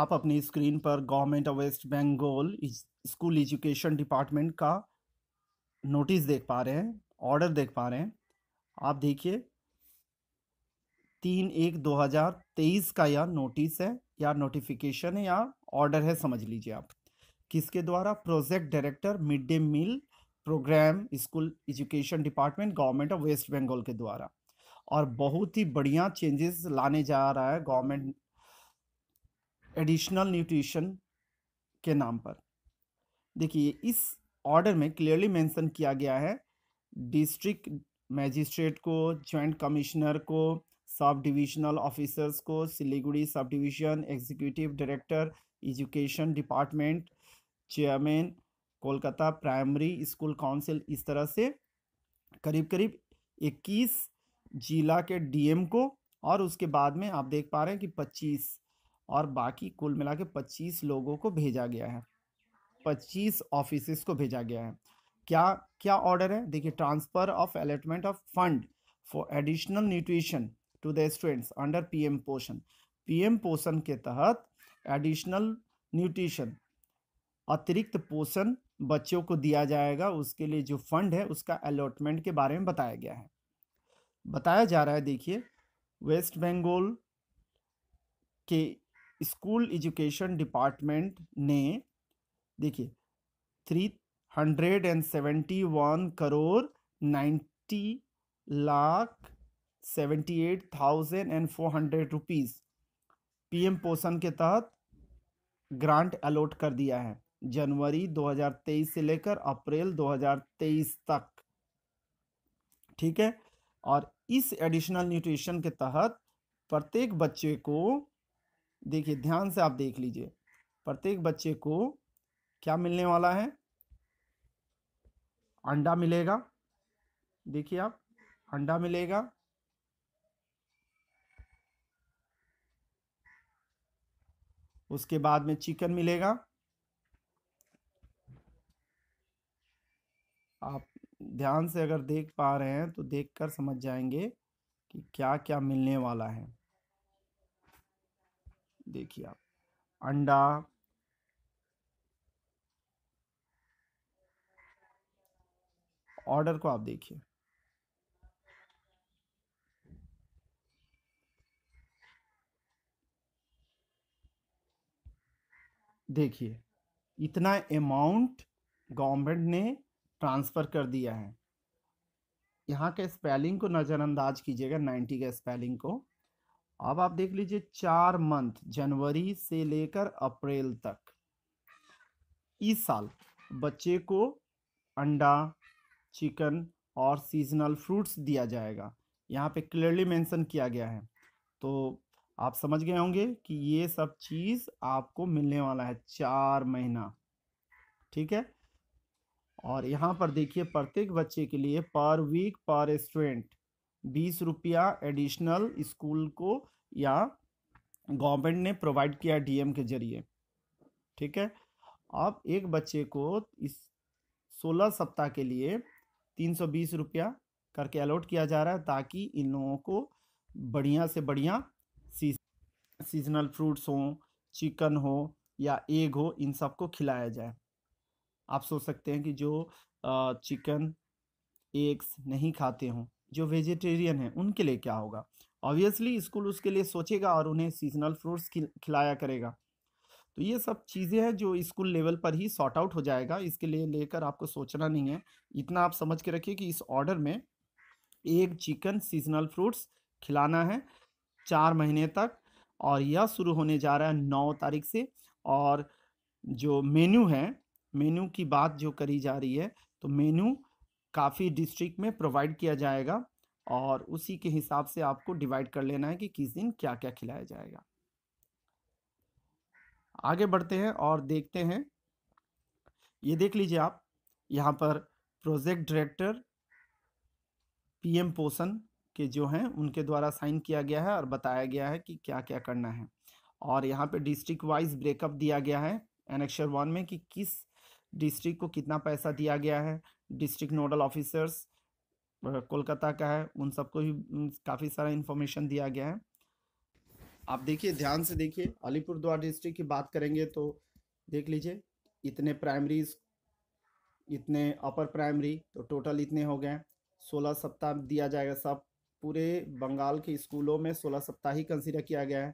आप अपनी स्क्रीन पर government of West Bengal school education department का नोटिस देख पा रहे हैं ऑर्डर देख पा रहे हैं आप देखिए तीन एक दो हज़ार तेईस का यह नोटिस है या नोटिफिकेशन है या ऑर्डर है समझ लीजिए आप किसके द्वारा project director mid day meal program school education department government of West Bengal के द्वारा और बहुत ही बढ़िया चेंजेस लाने जा रहा है गवर्नमेंट एडिशनल न्यूट्रिशन के नाम पर देखिए इस ऑर्डर में क्लियरली मेंशन किया गया है डिस्ट्रिक्ट मैजिस्ट्रेट को जॉइंट कमिश्नर को सब डिविजनल ऑफिसर्स को Siliguri sub division executive director education department chairman Kolkata primary school council इस तरह से करीब करीब 21 जिला के डीएम को और उसके बाद में आप देख पा रहे हैं कि और बाकी कुल मिला के पच्चीस लोगों को भेजा गया है पच्चीस ऑफिस को भेजा गया है क्या क्या ऑर्डर है देखिए transfer of allotment of fund for additional nutrition to the students under P M Poshan P M Poshan के तहत एडिशनल न्यूट्रिशन अतिरिक्त पोषण बच्चों को दिया जाएगा उसके लिए जो फंड है उसका अलॉटमेंट के बारे में बताया गया है बताया जा रहा है देखिए वेस्ट बंगाल के स्कूल एजुकेशन डिपार्टमेंट ने देखिए three hundred and seventy one crore ninety lakh seventy eight thousand and four hundred rupees PM Poshan के तहत ग्रांट अलॉट कर दिया है जनवरी 2023 से लेकर अप्रैल 2023 तक ठीक है और इस एडिशनल न्यूट्रिशन के तहत प्रत्येक बच्चे को देखिए ध्यान से आप देख लीजिए प्रत्येक बच्चे को क्या मिलने वाला है अंडा मिलेगा देखिए आप अंडा मिलेगा उसके बाद में चिकन मिलेगा आप ध्यान से अगर देख पा रहे हैं तो देखकर समझ जाएंगे कि क्या क्या मिलने वाला है देखिए आप अंडा ऑर्डर को आप देखिए देखिए इतना अमाउंट गवर्नमेंट ने ट्रांसफ़र कर दिया है यहाँ के स्पेलिंग को नज़रअंदाज कीजिएगा नाइन्टी के स्पेलिंग को अब आप देख लीजिए चार मंथ जनवरी से लेकर अप्रैल तक इस साल बच्चे को अंडा चिकन और सीजनल फ्रूट्स दिया जाएगा यहाँ पे क्लियरली मेंशन किया गया है तो आप समझ गए होंगे कि ये सब चीज़ आपको मिलने वाला है चार महीना ठीक है और यहाँ पर देखिए प्रत्येक बच्चे के लिए पर वीक पर स्टूडेंट बीस रुपया एडिशनल स्कूल को या गवर्नमेंट ने प्रोवाइड किया डीएम के जरिए ठीक है अब एक बच्चे को इस सोलह सप्ताह के लिए तीन सौ बीस रुपया करके अलॉट किया जा रहा है ताकि इन लोगों को बढ़िया से बढ़िया सीजनल फ्रूट्स हों चिकन हो या एग हो इन सब को खिलाया जाए आप सोच सकते हैं कि जो चिकन एग्स नहीं खाते हों जो वेजिटेरियन है उनके लिए क्या होगा ऑब्वियसली स्कूल उसके लिए सोचेगा और उन्हें सीजनल फ्रूट्स खिलाया करेगा तो ये सब चीज़ें हैं जो स्कूल लेवल पर ही सॉर्ट आउट हो जाएगा इसके लिए लेकर आपको सोचना नहीं है इतना आप समझ के रखिए कि इस ऑर्डर में एक चिकन सीजनल फ्रूट्स खिलाना है चार महीने तक और यह शुरू होने जा रहा है नौ तारीख से और जो मेन्यू है मेन्यू की बात जो करी जा रही है तो मेन्यू काफ़ी डिस्ट्रिक्ट में प्रोवाइड किया जाएगा और उसी के हिसाब से आपको डिवाइड कर लेना है कि किस दिन क्या क्या खिलाया जाएगा आगे बढ़ते हैं और देखते हैं ये देख लीजिए आप यहाँ पर प्रोजेक्ट डायरेक्टर पीएम पोषण के जो हैं उनके द्वारा साइन किया गया है और बताया गया है कि क्या क्या करना है और यहाँ पे डिस्ट्रिक्ट वाइज ब्रेकअप दिया गया है एनेक्शर वन में कि किस डिस्ट्रिक्ट को कितना पैसा दिया गया है डिस्ट्रिक्ट नोडल ऑफिसर्स कोलकाता का है उन सबको भी काफ़ी सारा इन्फॉर्मेशन दिया गया है आप देखिए ध्यान से देखिए अलीपुर द्वार डिस्ट्रिक्ट की बात करेंगे तो देख लीजिए इतने प्राइमरी इतने अपर प्राइमरी तो टोटल इतने हो गए सोलह सप्ताह दिया जाएगा सब पूरे बंगाल के स्कूलों में सोलह सप्ताह ही कंसिडर किया गया है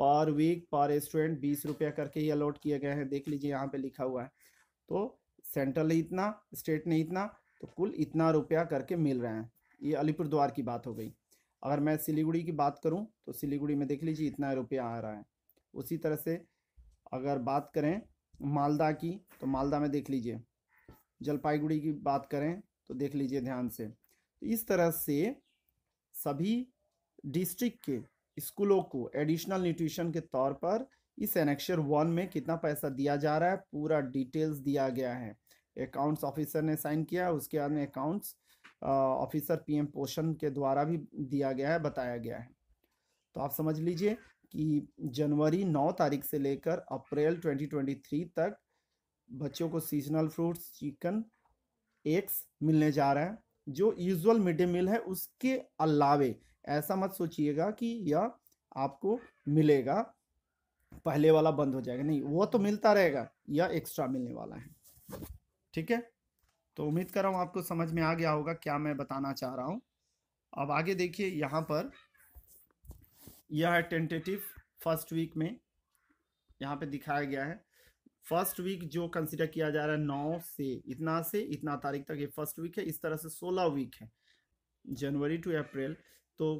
पर वीक पर स्टूडेंट बीस रुपया करके ही अलॉट किए गए हैं देख लीजिए यहाँ पे लिखा हुआ है तो सेंट्रल ने इतना स्टेट ने इतना तो कुल इतना रुपया करके मिल रहे हैं ये अलीपुरद्वार की बात हो गई अगर मैं सिलीगुड़ी की बात करूं तो सिलीगुड़ी में देख लीजिए इतना रुपया आ रहा है उसी तरह से अगर बात करें मालदा की तो मालदा में देख लीजिए जलपाईगुड़ी की बात करें तो देख लीजिए ध्यान से तो इस तरह से सभी डिस्ट्रिक्ट के स्कूलों को एडिशनल न्यूट्रिशन के तौर पर इस एनेक्शर वन में कितना पैसा दिया जा रहा है पूरा डिटेल्स दिया गया है अकाउंट्स ऑफिसर ने साइन किया उसके बाद में अकाउंट्स ऑफिसर पीएम पोषण के द्वारा भी दिया गया है बताया गया है तो आप समझ लीजिए कि जनवरी 9 तारीख से लेकर अप्रैल 2023 तक बच्चों को सीजनल फ्रूट्स चिकन एग्स मिलने जा रहा है जो यूजुअल मिड डे मील है उसके अलावे ऐसा मत सोचिएगा कि यह आपको मिलेगा पहले वाला बंद हो जाएगा नहीं वो तो मिलता रहेगा या एक्स्ट्रा मिलने वाला है ठीक है तो उम्मीद कर रहा हूँ आपको समझ में आ गया होगा क्या मैं बताना चाह रहा हूँ अब आगे देखिए यहाँ पर यह है टेंटेटिव फर्स्ट वीक में यहाँ पे दिखाया गया है फर्स्ट वीक जो कंसिडर किया जा रहा है नौ से इतना से इतना तारीख तक ये फर्स्ट वीक है इस तरह से सोलह वीक है जनवरी टू अप्रैल तो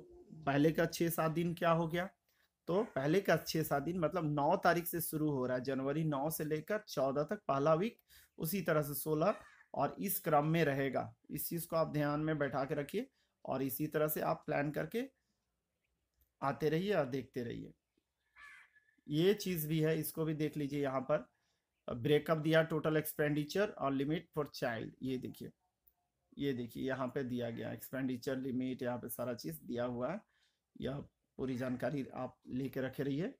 पहले का छः सात दिन क्या हो गया तो पहले का छः सात दिन मतलब नौ तारीख से शुरू हो रहा है जनवरी नौ से लेकर चौदह तक पहला वीक उसी तरह से सोलह और इस क्रम में रहेगा इस चीज़ को आप ध्यान में बैठा के रखिए और इसी तरह से आप प्लान करके आते रहिए और देखते रहिए ये चीज़ भी है इसको भी देख लीजिए यहाँ पर ब्रेकअप दिया टोटल एक्सपेंडिचर और लिमिट फॉर चाइल्ड ये देखिए ये देखिए यहाँ पे दिया गया एक्सपेंडिचर लिमिट यहाँ पे सारा चीज़ दिया हुआ है यह पूरी जानकारी आप लेके रखे रहिए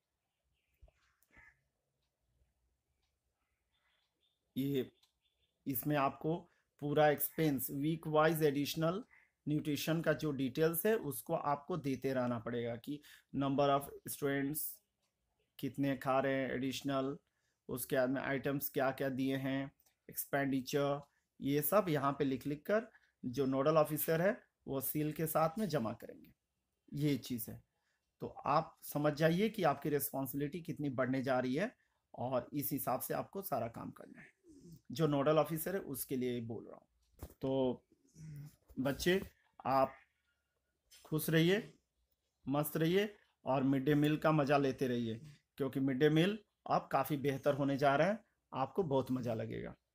ये इसमें आपको पूरा expense week wise additional nutrition का जो डिटेल्स है उसको आपको देते रहना पड़ेगा कि नंबर ऑफ स्टूडेंट्स कितने खा रहे हैं एडिशनल उसके बाद में आइटम्स क्या क्या दिए हैं एक्सपेंडिचर ये सब यहाँ पे लिख लिख कर जो नोडल ऑफिसर है वो सील के साथ में जमा करेंगे ये चीज़ है तो आप समझ जाइए कि आपकी रिस्पॉन्सिबिलिटी कितनी बढ़ने जा रही है और इस हिसाब से आपको सारा काम करना है जो नोडल ऑफिसर है उसके लिए बोल रहा हूँ तो बच्चे आप खुश रहिए मस्त रहिए और मिड डे मील का मज़ा लेते रहिए क्योंकि मिड डे मील अब काफ़ी बेहतर होने जा रहे हैं आपको बहुत मज़ा लगेगा